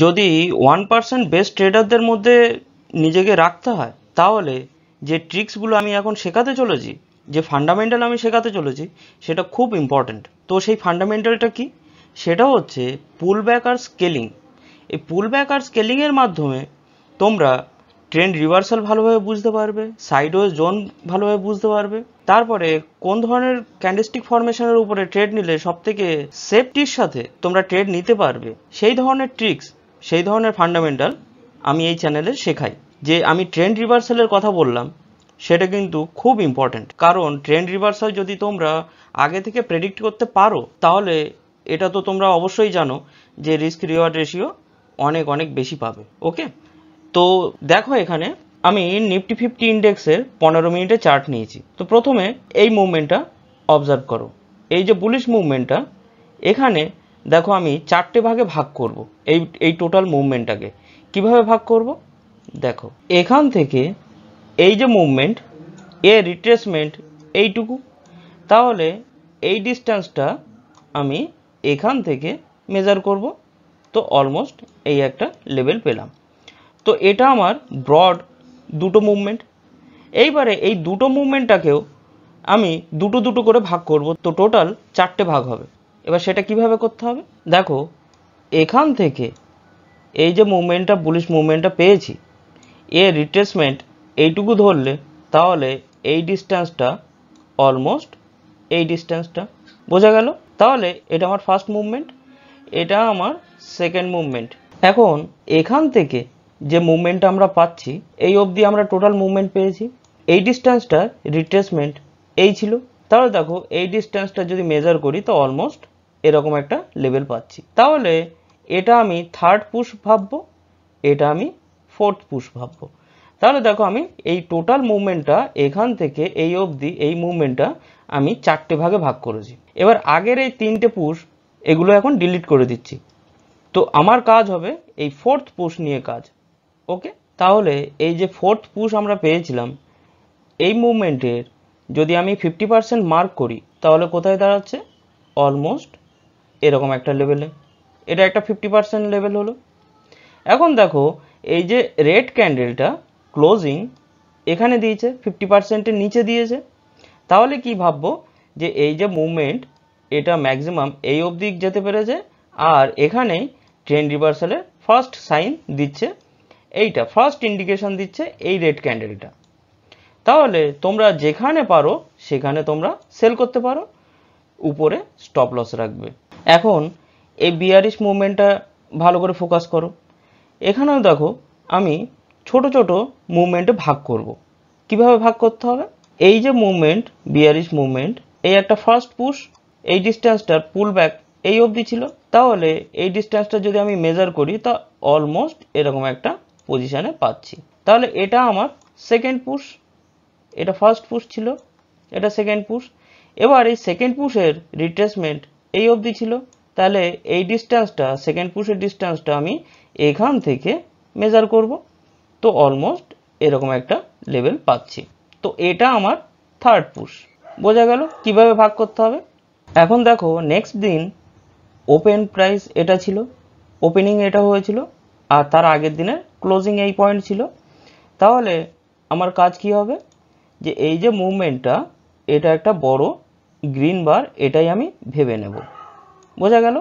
যদি one percent best ট্রেডারদের মধ্যে নিজেকে রাখতে হয় তাহলে যে ট্রিক্সগুলো আমি এখন শেখাতে চলেছি যে ফান্ডামেন্টাল আমি শেখাতে চলেছি সেটা খুব ইম্পর্ট্যান্ট তো সেই ফান্ডামেন্টালটা কি সেটা হচ্ছে পুল ব্যাক আর স্কেলিং এই পুল ব্যাক আর স্কেলিংয়ের মাধ্যমে তোমরা ট্রেন্ড রিভার্সাল ভালোভাবে বুঝতে পারবে সাইডওয়ে জোন ভালোভাবে বুঝতে পারবে তারপরে কোন ধরনের ক্যান্ডেস্টিক ফরমেশনের উপরে ট্রেড নিলে সব থেকে সেফটির সাথে তোমরা ট্রেড নিতে পারবে সেই ধরনের ট্রিক্স সেই ধরনের ফান্ডামেন্টাল আমি এই চ্যানেলে শেখাই যে আমি ট্রেন্ড রিভার্সালের কথা বললাম সেটা কিন্তু খুব ইম্পর্ট্যান্ট কারণ ট্রেন্ড রিভার্সাল যদি তোমরা আগে থেকে প্রেডিক্ট করতে পারো তাহলে এটা তো তোমরা অবশ্যই জানো যে রিস্ক রিওয়ার্ড রেশিও অনেক অনেক বেশি পাবে ওকে তো দেখো এখানে আমি নিফটি ফিফটি ইন্ডেক্সের পনেরো মিনিটে চার্ট নিয়েছি তো প্রথমে এই মুভমেন্টটা অবজার্ভ করো এই যে বুলিশ মুভমেন্টটা এখানে দেখো আমি চারটে ভাগে ভাগ করব এই এই টোটাল মুভমেন্টটাকে কিভাবে ভাগ করব দেখো এখান থেকে এই যে মুভমেন্ট এ রিট্রেসমেন্ট এইটুকু তাহলে এই ডিস্ট্যান্সটা আমি এখান থেকে মেজার করব তো অলমোস্ট এই একটা লেভেল পেলাম তো এটা আমার ব্রড দুটো মুভমেন্ট এইবারে এই দুটো মুভমেন্টটাকেও আমি দুটো দুটো করে ভাগ করব তো টোটাল চারটে ভাগ হবে এবার সেটা কিভাবে করতে হবে দেখো এখান থেকে এই যে মুভমেন্টটা বুলিশ মুভমেন্টটা পেয়েছি এ রিট্রেসমেন্ট এইটুকু ধরলে তাহলে এই ডিস্ট্যান্সটা অলমোস্ট এই ডিস্ট্যান্সটা বোঝা গেল তাহলে এটা আমার ফার্স্ট মুভমেন্ট এটা আমার সেকেন্ড মুভমেন্ট এখন এখান থেকে যে মুভমেন্টটা আমরা পাচ্ছি এই অবধি আমরা টোটাল মুভমেন্ট পেয়েছি এই ডিস্ট্যান্সটার রিট্রেসমেন্ট এই ছিল তাহলে দেখো এই ডিস্ট্যান্সটা যদি মেজার করি তো অলমোস্ট এরকম একটা লেভেল পাচ্ছি তাহলে এটা আমি থার্ড পুশ ভাববো এটা আমি ফোর্থ পুশ ভাববো তাহলে দেখো আমি এই টোটাল মুভমেন্টটা এখান থেকে এই অবধি এই মুভমেন্টটা আমি চারটে ভাগে ভাগ করেছি এবার আগের এই তিনটে পুশ এগুলো এখন ডিলিট করে দিচ্ছি তো আমার কাজ হবে এই ফোর্থ পুশ নিয়ে কাজ ওকে তাহলে এই যে ফোর্থ পুশ আমরা পেয়েছিলাম এই মুভমেন্টের যদি আমি ফিফটি পার্সেন্ট মার্ক করি তাহলে কোথায় দাঁড়াচ্ছে অলমোস্ট এরকম একটা লেভেলে এটা একটা ফিফটি পার্সেন্ট লেভেল হলো এখন দেখো এই যে রেড ক্যান্ডেলটা ক্লোজিং এখানে দিয়েছে ফিফটি পার্সেন্টের নিচে দিয়েছে তাহলে কি ভাববো যে এই যে মুভমেন্ট এটা ম্যাক্সিমাম এই অবধি যেতে পেরেছে আর এখানেই ট্রেন রিভার্সালের ফার্স্ট সাইন দিচ্ছে এইটা ফার্স্ট ইন্ডিকেশন দিচ্ছে এই রেড ক্যান্ডেলটা তাহলে তোমরা যেখানে পারো সেখানে তোমরা সেল করতে পারো উপরে স্টপ লস রাখবে এখন এই বিয়ারিশ মুভমেন্টটা ভালো করে ফোকাস করো এখানেও দেখো আমি ছোট ছোট মুভমেন্টে ভাগ করব। কিভাবে ভাগ করতে হবে এই যে মুভমেন্ট বিয়ারিশ মুভমেন্ট এই একটা ফার্স্ট পুশ এই ডিস্টেন্সটার পুল ব্যাক এই অবধি ছিল তাহলে এই ডিস্টেন্সটা যদি আমি মেজার করি তা অলমোস্ট এরকম একটা পজিশানে পাচ্ছি তাহলে এটা আমার সেকেন্ড পুশ এটা ফার্স্ট পুশ ছিল এটা সেকেন্ড পুশ এবার এই সেকেন্ড পুশের রিট্রেসমেন্ট এই অবধি ছিল তাহলে এই ডিস্টেন্সটা সেকেন্ড পুশের ডিস্টেন্সটা আমি এখান থেকে মেজার করব তো অলমোস্ট এরকম একটা লেভেল পাচ্ছি তো এটা আমার থার্ড পুশ বোঝা গেল কিভাবে ভাগ করতে হবে এখন দেখো নেক্সট দিন ওপেন প্রাইস এটা ছিল ওপেনিং এটা হয়েছিল আর তার আগের দিনের ক্লোজিং এই পয়েন্ট ছিল তাহলে আমার কাজ কি হবে যে এই যে মুভমেন্টটা এটা একটা বড় গ্রিন বার এটাই আমি ভেবে নেব বোঝা গেল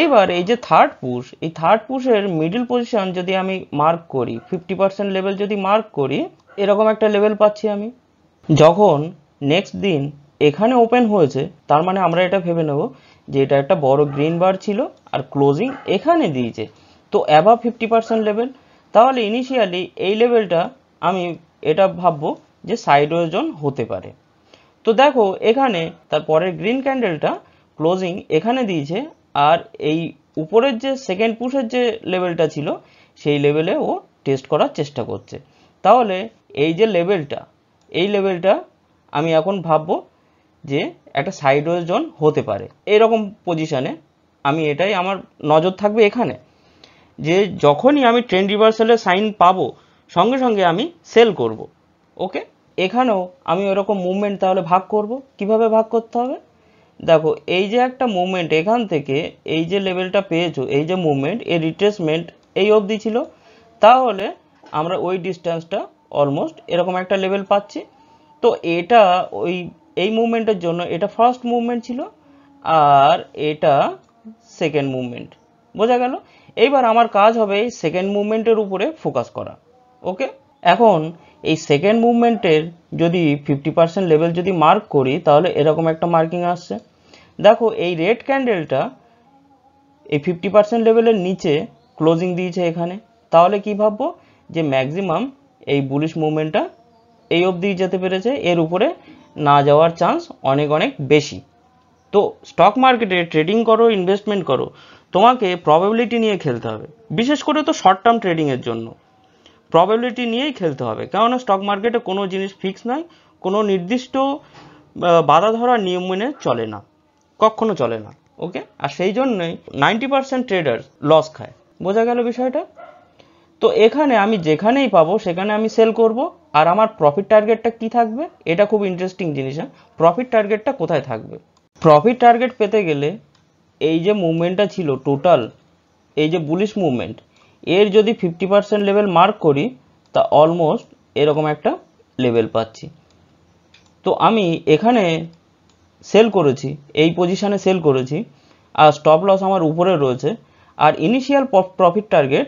এইবার এই যে থার্ড পুশ এই থার্ড পুশের মিডিল পজিশন যদি আমি মার্ক করি ফিফটি পার্সেন্ট লেভেল যদি মার্ক করি এরকম একটা লেভেল পাচ্ছি আমি যখন নেক্সট দিন এখানে ওপেন হয়েছে তার মানে আমরা এটা ভেবে নেব যে এটা একটা বড় গ্রিন বার ছিল আর ক্লোজিং এখানে দিয়েছে তো অ্যাভাব ফিফটি পার্সেন্ট লেভেল তাহলে ইনিশিয়ালি এই লেভেলটা আমি এটা ভাববো যে সাইড ওজন হতে পারে তো দেখো এখানে তারপরের গ্রিন ক্যান্ডেলটা ক্লোজিং এখানে দিয়েছে আর এই উপরের যে সেকেন্ড পুশের যে লেভেলটা ছিল সেই লেভেলে ও টেস্ট করার চেষ্টা করছে তাহলে এই যে লেভেলটা এই লেভেলটা আমি এখন ভাববো যে একটা সাইড জোন হতে পারে এরকম পজিশানে আমি এটাই আমার নজর থাকবে এখানে যে যখনই আমি ট্রেন রিভার্সালের সাইন পাবো সঙ্গে সঙ্গে আমি সেল করব ওকে এখানেও আমি ওরকম মুভমেন্ট তাহলে ভাগ করব কিভাবে ভাগ করতে হবে দেখো এই যে একটা মুভমেন্ট এখান থেকে এই যে লেভেলটা পেয়েছো এই যে মুভমেন্ট এই রিট্রেসমেন্ট এই অবধি ছিল তাহলে আমরা ওই ডিস্টেন্সটা অলমোস্ট এরকম একটা লেভেল পাচ্ছি তো এটা ওই এই মুভমেন্টের জন্য এটা ফার্স্ট মুভমেন্ট ছিল আর এটা সেকেন্ড মুভমেন্ট বোঝা গেল এইবার আমার কাজ হবে এই সেকেন্ড মুভমেন্টের উপরে ফোকাস করা ওকে এখন এই সেকেন্ড মুভমেন্টের যদি ফিফটি পার্সেন্ট লেভেল যদি মার্ক করি তাহলে এরকম একটা মার্কিং আসছে দেখো এই রেড ক্যান্ডেলটা এই ফিফটি পার্সেন্ট লেভেলের নিচে ক্লোজিং দিয়েছে এখানে তাহলে কি ভাববো যে ম্যাক্সিমাম এই বুলিশ মুভমেন্টটা এই অবধি যেতে পেরেছে এর উপরে না যাওয়ার চান্স অনেক অনেক বেশি তো স্টক মার্কেটে ট্রেডিং করো ইনভেস্টমেন্ট করো তোমাকে প্রবাবিলিটি নিয়ে খেলতে হবে বিশেষ করে তো শর্ট টার্ম ট্রেডিংয়ের জন্য প্রবাবিলিটি নিয়েই খেলতে হবে কেননা স্টক মার্কেটে কোনো জিনিস ফিক্স নয় কোনো নির্দিষ্ট বাধা ধরা নিয়ম মেনে চলে না কখনো চলে না ওকে আর সেই জন্যই নাইনটি পার্সেন্ট ট্রেডার লস খায় বোঝা গেল বিষয়টা তো এখানে আমি যেখানেই পাবো সেখানে আমি সেল করব আর আমার প্রফিট টার্গেটটা কি থাকবে এটা খুব ইন্টারেস্টিং জিনিস হ্যাঁ প্রফিট টার্গেটটা কোথায় থাকবে প্রফিট টার্গেট পেতে গেলে এই যে মুভমেন্টটা ছিল টোটাল এই যে বুলিশ মুভমেন্ট এর যদি ফিফটি পার্সেন্ট লেভেল মার্ক করি তা অলমোস্ট এরকম একটা লেভেল পাচ্ছি তো আমি এখানে সেল করেছি এই পজিশানে সেল করেছি আর স্টপ লস আমার উপরে রয়েছে আর ইনিশিয়াল প্রফিট টার্গেট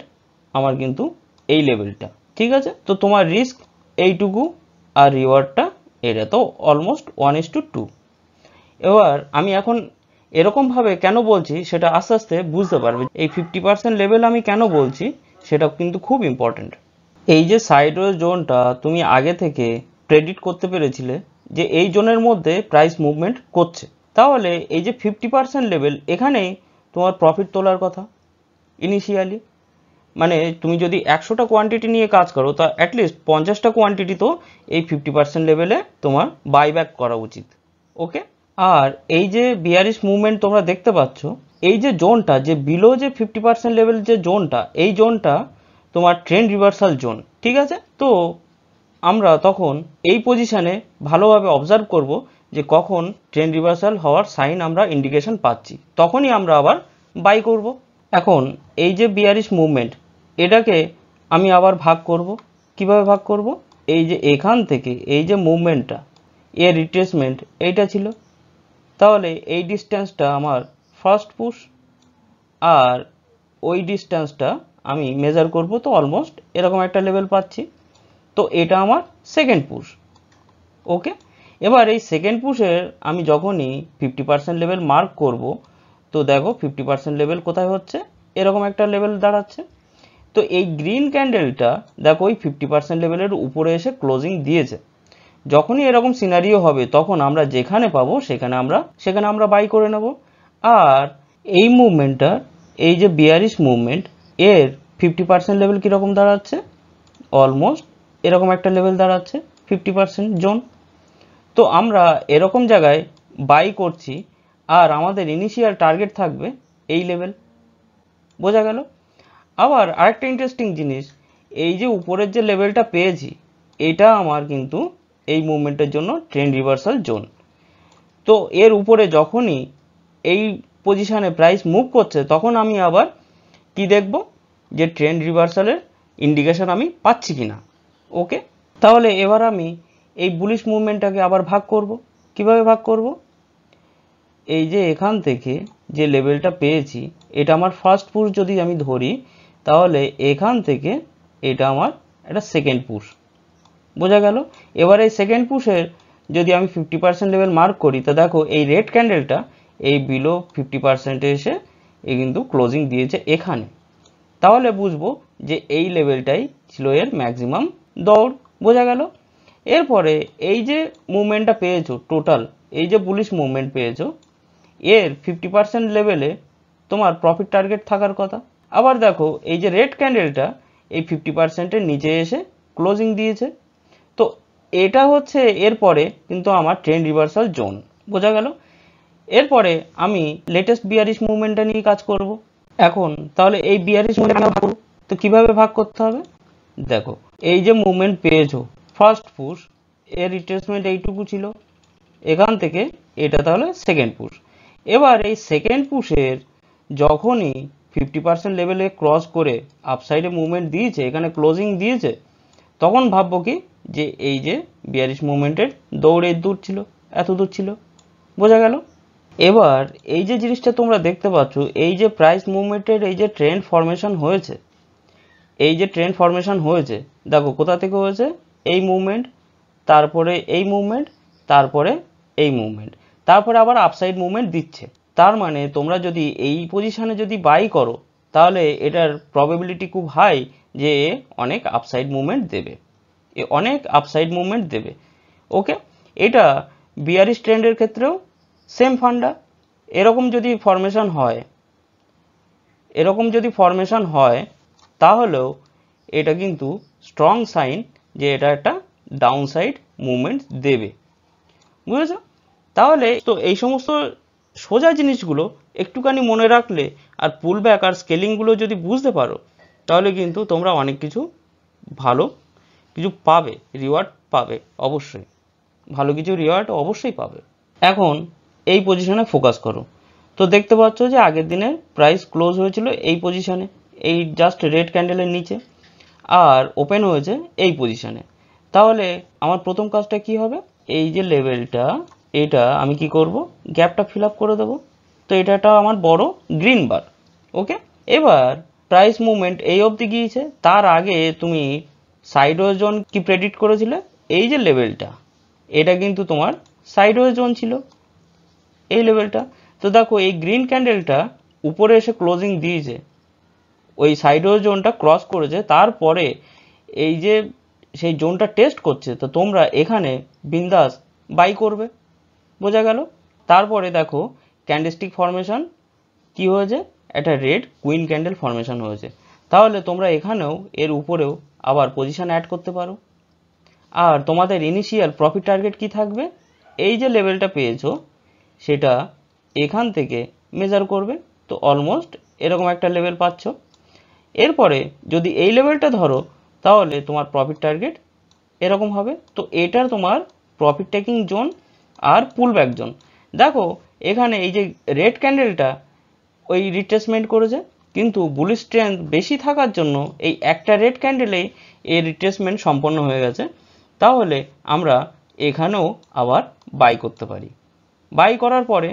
আমার কিন্তু এই লেভেলটা ঠিক আছে তো তোমার রিস্ক এইটুকু আর রিওয়ার্ডটা এটা তো almost one is to two এবার আমি এখন এরকমভাবে কেন বলছি সেটা আস্তে আস্তে বুঝতে পারবে এই ফিফটি পার্সেন্ট লেভেল আমি কেন বলছি সেটা কিন্তু খুব ইম্পর্টেন্ট এই যে সাইডওয়ে জোনটা তুমি আগে থেকে প্রেডিক্ট করতে পেরেছিলে যে এই জোনের মধ্যে প্রাইস মুভমেন্ট করছে তাহলে এই যে ফিফটি পার্সেন্ট লেভেল এখানেই তোমার প্রফিট তোলার কথা ইনিশিয়ালি মানে তুমি যদি একশোটা কোয়ান্টিটি নিয়ে কাজ করো তা অ্যাটলিস্ট পঞ্চাশটা কোয়ান্টিটি তো এই ফিফটি পার্সেন্ট লেভেলে তোমার বাইব্যাক করা উচিত ওকে আর এই যে বিয়ারিশ মুভমেন্ট তোমরা দেখতে পাচ্ছ এই যে জোনটা যে বিলো যে ফিফটি পার্সেন্ট লেভেল যে জোনটা এই জোনটা তোমার ট্রেন্ড রিভার্সাল জোন ঠিক আছে তো আমরা তখন এই পজিশানে ভালোভাবে অবজার্ভ করব যে কখন ট্রেন্ড রিভার্সাল হওয়ার সাইন আমরা ইন্ডিকেশন পাচ্ছি তখনই আমরা আবার বাই করব এখন এই যে বিয়ারিশ মুভমেন্ট এটাকে আমি আবার ভাগ করব কিভাবে ভাগ করব এই যে এখান থেকে এই যে মুভমেন্টটা এর রিট্রেসমেন্ট এইটা ছিল তাহলে এই ডিস্টেন্সটা আমার ফার্স্ট পুশ আর ওই ডিস্টেন্সটা আমি মেজার করব তো অলমোস্ট এরকম একটা লেভেল পাচ্ছি তো এটা আমার সেকেন্ড পুশ ওকে এবার এই সেকেন্ড পুশের আমি যখনই ফিফটি পার্সেন্ট লেভেল মার্ক করব তো দেখো ফিফটি পার্সেন্ট লেভেল কোথায় হচ্ছে এরকম একটা লেভেল দাঁড়াচ্ছে তো এই গ্রিন ক্যান্ডেলটা দেখো ওই ফিফটি পার্সেন্ট লেভেলের উপরে এসে ক্লোজিং দিয়েছে যখনই এরকম সিনারিও হবে তখন আমরা যেখানে পাবো সেখানে আমরা সেখানে আমরা বাই করে নেব আর এই মুভমেন্টটা এই যে বিয়ারিশ মুভমেন্ট এর ফিফটি পার্সেন্ট লেভেল কীরকম দাঁড়াচ্ছে অলমোস্ট এরকম একটা লেভেল দাঁড়াচ্ছে ফিফটি পার্সেন্ট জোন তো আমরা এরকম জায়গায় বাই করছি আর আমাদের ইনিশিয়াল টার্গেট থাকবে এই লেভেল বোঝা গেল আবার আরেকটা ইন্টারেস্টিং জিনিস এই যে উপরের যে লেভেলটা পেয়েছি এটা আমার কিন্তু এই মুভমেন্টের জন্য ট্রেন রিভার্সাল জোন তো এর উপরে যখনই এই পজিশানে প্রাইস মুভ করছে তখন আমি আবার কি দেখব যে ট্রেন রিভার্সালের ইন্ডিকেশন আমি পাচ্ছি কি না ওকে তাহলে এবার আমি এই বুলিশ মুভমেন্টটাকে আবার ভাগ করব কিভাবে ভাগ করব এই যে এখান থেকে যে লেভেলটা পেয়েছি এটা আমার ফার্স্ট পুশ যদি আমি ধরি তাহলে এখান থেকে এটা আমার একটা সেকেন্ড পুশ বোঝা গেল এবারে সেকেন্ড পুশের যদি আমি ফিফটি পার্সেন্ট লেভেল মার্ক করি তো দেখো এই রেড ক্যান্ডেলটা এই বিলো ফিফটি পার্সেন্টে এসে এ কিন্তু ক্লোজিং দিয়েছে এখানে তাহলে বুঝবো যে এই লেভেলটাই ছিল এর ম্যাক্সিমাম দৌড় বোঝা গেল এরপরে এই যে মুভমেন্টটা পেয়েছো টোটাল এই যে পুলিশ মুভমেন্ট পেয়েছো এর ফিফটি পার্সেন্ট লেভেলে তোমার প্রফিট টার্গেট থাকার কথা আবার দেখো এই যে রেড ক্যান্ডেলটা এই ফিফটি পার্সেন্টের নিচে এসে ক্লোজিং দিয়েছে এটা হচ্ছে এরপরে কিন্তু আমার ট্রেন রিভার্সাল জোন বোঝা গেল এরপরে আমি লেটেস্ট বিয়ারিশ মুভমেন্টটা নিয়ে কাজ করব এখন তাহলে এই বিয়ারিশ মুভমেন্ট তো কিভাবে ভাগ করতে হবে দেখো এই যে মুভমেন্ট পেয়েছো ফার্স্ট পুশ এর রিট্রেসমেন্ট এইটুকু ছিল এখান থেকে এটা তাহলে সেকেন্ড পুশ এবার এই সেকেন্ড পুশের যখনই ফিফটি পার্সেন্ট লেভেলে ক্রস করে আপসাইডে মুভমেন্ট দিয়েছে এখানে ক্লোজিং দিয়েছে তখন ভাববো কি যে এই যে বিয়ারিশ মুভমেন্টের দৌড়ের দূর ছিল এত দূর ছিল বোঝা গেল এবার এই যে জিনিসটা তোমরা দেখতে পাচ্ছ এই যে প্রাইস মুভমেন্টের এই যে ট্রেন্ড ফরমেশন হয়েছে এই যে ট্রেন্ড ফরমেশন হয়েছে দেখো কোথা থেকে হয়েছে এই মুভমেন্ট তারপরে এই মুভমেন্ট তারপরে এই মুভমেন্ট তারপরে আবার আপসাইড মুভমেন্ট দিচ্ছে তার মানে তোমরা যদি এই পজিশানে যদি বাই করো তাহলে এটার প্রবেবিলিটি খুব হাই যে অনেক আপসাইড মুভমেন্ট দেবে অনেক আপসাইড মুভমেন্ট দেবে ওকে এটা বিয়ারিশ ট্রেন্ডের e ক্ষেত্রেও সেম ফান্ডা এরকম যদি ফর্মেশন হয় এরকম যদি ফর্মেশন হয় তাহলেও এটা কিন্তু স্ট্রং সাইন যে এটা একটা ডাউন সাইড মুভমেন্ট দেবে বুঝেছ তাহলে তো এই সমস্ত সোজা জিনিসগুলো একটুখানি মনে রাখলে আর পুল ব্যাক আর স্কেলিংগুলো যদি বুঝতে পারো তাহলে কিন্তু তোমরা অনেক কিছু ভালো কিছু পাবে রিওয়ার্ড পাবে অবশ্যই ভালো কিছু রিওয়ার্ড অবশ্যই পাবে এখন এই পজিশনে ফোকাস করো তো দেখতে পাচ্ছ যে আগের দিনের প্রাইস ক্লোজ হয়েছিল এই পজিশানে এই জাস্ট রেড ক্যান্ডেলের নিচে আর ওপেন হয়েছে এই পজিশানে তাহলে আমার প্রথম কাজটা কি হবে এই যে লেভেলটা এটা আমি কি করব গ্যাপটা ফিল আপ করে দেবো তো এটাটা আমার বড় গ্রিন বার ওকে এবার প্রাইস মুভমেন্ট এই অবধি গিয়েছে তার আগে তুমি সাইডোজন কি প্রেডিক্ট করেছিল এই যে লেভেলটা এটা কিন্তু তোমার সাইডোজন ছিল এই লেভেলটা তো দেখো এই গ্রিন ক্যান্ডেলটা উপরে এসে ক্লোজিং দিয়েছে ওই সাইডোজোনটা ক্রস করেছে তারপরে এই যে সেই জোনটা টেস্ট করছে তো তোমরা এখানে বিন্দাস বাই করবে বোঝা গেল তারপরে দেখো ক্যান্ডেস্টিক ফরমেশন কি হয়েছে একটা রেড কুইন ক্যান্ডেল ফরমেশন হয়েছে তাহলে তোমরা এখানেও এর উপরেও আবার পজিশান অ্যাড করতে পারো আর তোমাদের ইনিশিয়াল প্রফিট টার্গেট কি থাকবে এই যে লেভেলটা পেয়েছো সেটা এখান থেকে মেজার করবে তো অলমোস্ট এরকম একটা লেভেল পাচ্ছ এরপরে যদি এই লেভেলটা ধরো তাহলে তোমার প্রফিট টার্গেট এরকম হবে তো এটার তোমার প্রফিট টেকিং জোন আর পুল ব্যাক জোন দেখো এখানে এই যে রেড ক্যান্ডেলটা ওই রিট্রেসমেন্ট করেছে কিন্তু বুলি স্ট্রেংথ বেশি থাকার জন্য এই একটা রেড ক্যান্ডেলে এর রিট্রেসমেন্ট সম্পন্ন হয়ে গেছে তাহলে আমরা এখানেও আবার বাই করতে পারি বাই করার পরে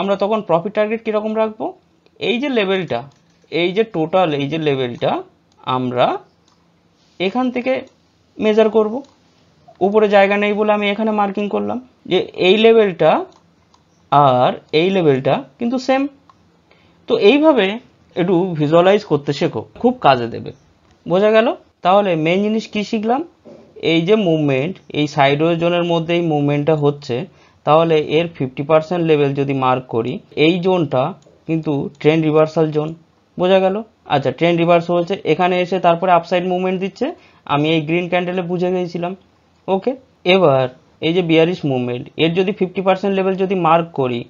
আমরা তখন প্রফিট টার্গেট কীরকম রাখবো এই যে লেভেলটা এই যে টোটাল এই যে লেভেলটা আমরা এখান থেকে মেজার করব উপরে জায়গা নেই বলে আমি এখানে মার্কিং করলাম যে এই লেভেলটা আর এই লেভেলটা কিন্তু সেম তো এইভাবে একটু ভিজুয়ালাইজ করতে শেখো খুব কাজে দেবে বোঝা গেল তাহলে মেন জিনিস কি শিখলাম এই যে মুভমেন্ট এই সাইডোজোনের মধ্যে এই মুভমেন্টটা হচ্ছে তাহলে এর ফিফটি পার্সেন্ট লেভেল যদি মার্ক করি এই জোনটা কিন্তু ট্রেন রিভার্সাল জোন বোঝা গেল আচ্ছা ট্রেন রিভার্স হয়েছে এখানে এসে তারপরে আপসাইড মুভমেন্ট দিচ্ছে আমি এই গ্রিন ক্যান্ডেলে বুঝে গিয়েছিলাম ওকে এবার এই যে বিয়ারিশ মুভমেন্ট এর যদি ফিফটি পার্সেন্ট লেভেল যদি মার্ক করি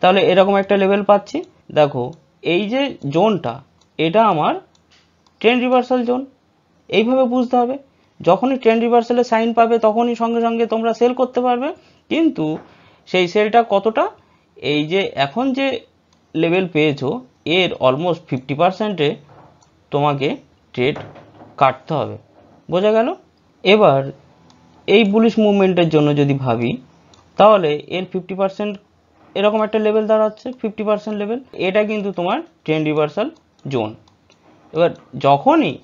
তাহলে এরকম একটা লেভেল পাচ্ছি দেখো এই যে জোনটা এটা আমার ট্রেন রিভার্সাল জোন এইভাবে বুঝতে হবে যখনই ট্রেন রিভার্সালের সাইন পাবে তখনই সঙ্গে সঙ্গে তোমরা সেল করতে পারবে কিন্তু সেই সেলটা কতটা এই যে এখন যে লেভেল পেয়েছো এর অলমোস্ট ফিফটি পারসেন্টে তোমাকে ট্রেড কাটতে হবে বোঝা গেল এবার এই বুলিশ মুভমেন্টের জন্য যদি ভাবি তাহলে এর ফিফটি পারসেন্ট এরকম একটা লেভেল দাঁড়াচ্ছে হচ্ছে ফিফটি পার্সেন্ট লেভেল এটা কিন্তু তোমার ট্রেন রিভার্সাল জোন এবার যখনই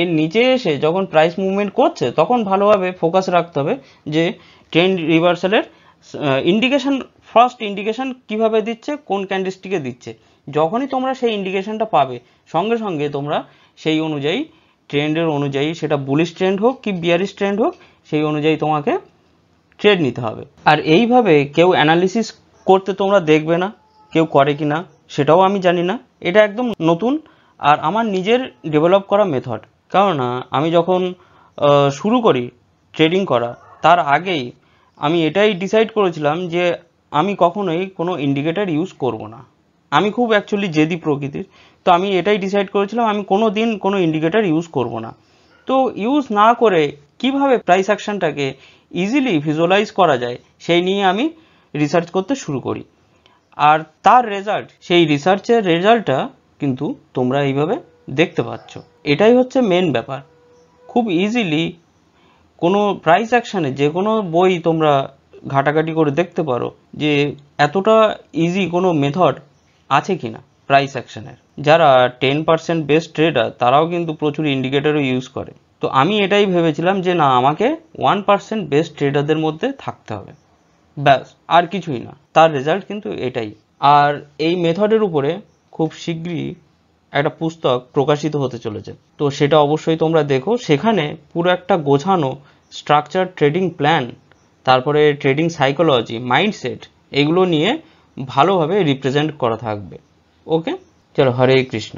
এর নিচে এসে যখন প্রাইস মুভমেন্ট করছে তখন ভালোভাবে ফোকাস রাখতে হবে যে ট্রেন রিভার্সালের ইন্ডিকেশন ফার্স্ট ইন্ডিকেশন কিভাবে দিচ্ছে কোন ক্যান্ডিস্টিকে দিচ্ছে যখনই তোমরা সেই ইন্ডিকেশনটা পাবে সঙ্গে সঙ্গে তোমরা সেই অনুযায়ী ট্রেন্ডের অনুযায়ী সেটা বুলিশ ট্রেন্ড হোক কি বিয়ারিশ ট্রেন্ড হোক সেই অনুযায়ী তোমাকে ট্রেড নিতে হবে আর এইভাবে কেউ অ্যানালিসিস করতে তোমরা দেখবে না কেউ করে কি না সেটাও আমি জানি না এটা একদম নতুন আর আমার নিজের ডেভেলপ করা মেথড কেননা আমি যখন শুরু করি ট্রেডিং করা তার আগেই আমি এটাই ডিসাইড করেছিলাম যে আমি কখনোই কোনো ইন্ডিকেটার ইউজ করব না আমি খুব অ্যাকচুয়ালি জেদি প্রকৃতির তো আমি এটাই ডিসাইড করেছিলাম আমি কোনো দিন কোনো ইন্ডিকেটার ইউজ করব না তো ইউজ না করে কিভাবে প্রাইস অ্যাকশনটাকে ইজিলি ভিজুয়ালাইজ করা যায় সেই নিয়ে আমি রিসার্চ করতে শুরু করি আর তার রেজাল্ট সেই রিসার্চের রেজাল্টটা কিন্তু তোমরা এইভাবে দেখতে পাচ্ছ এটাই হচ্ছে মেন ব্যাপার খুব ইজিলি কোনো প্রাইস অ্যাকশানে যে কোনো বই তোমরা ঘাটাঘাটি করে দেখতে পারো যে এতটা ইজি কোনো মেথড আছে কি না প্রাইস অ্যাকশানের যারা টেন পার্সেন্ট বেস্ট ট্রেডার তারাও কিন্তু প্রচুর ইন্ডিকেটারও ইউজ করে তো আমি এটাই ভেবেছিলাম যে না আমাকে ওয়ান পার্সেন্ট বেস্ট ট্রেডারদের মধ্যে থাকতে হবে ব্যাস আর কিছুই না তার রেজাল্ট কিন্তু এটাই আর এই মেথডের উপরে খুব শীঘ্রই একটা পুস্তক প্রকাশিত হতে চলেছে তো সেটা অবশ্যই তোমরা দেখো সেখানে পুরো একটা গোছানো স্ট্রাকচার ট্রেডিং প্ল্যান তারপরে ট্রেডিং সাইকোলজি মাইন্ডসেট এগুলো নিয়ে ভালোভাবে রিপ্রেজেন্ট করা থাকবে ওকে চলো হরে কৃষ্ণ